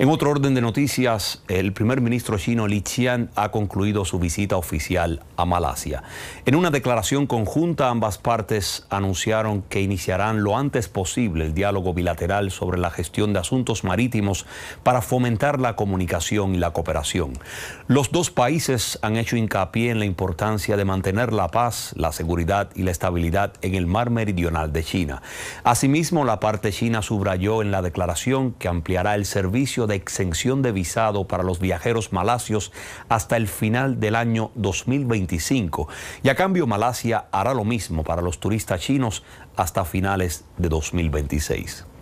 En otro orden de noticias, el primer ministro chino Li Qian ha concluido su visita oficial a Malasia. En una declaración conjunta, ambas partes anunciaron que iniciarán lo antes posible el diálogo bilateral sobre la gestión de asuntos marítimos para fomentar la comunicación y la cooperación. Los dos países han hecho hincapié en la importancia de mantener la paz, la seguridad y la estabilidad en el mar meridional de China. Asimismo, la parte china subrayó en la declaración que ampliará el servicio de exención de visado para los viajeros malasios hasta el final del año 2025 y a cambio Malasia hará lo mismo para los turistas chinos hasta finales de 2026.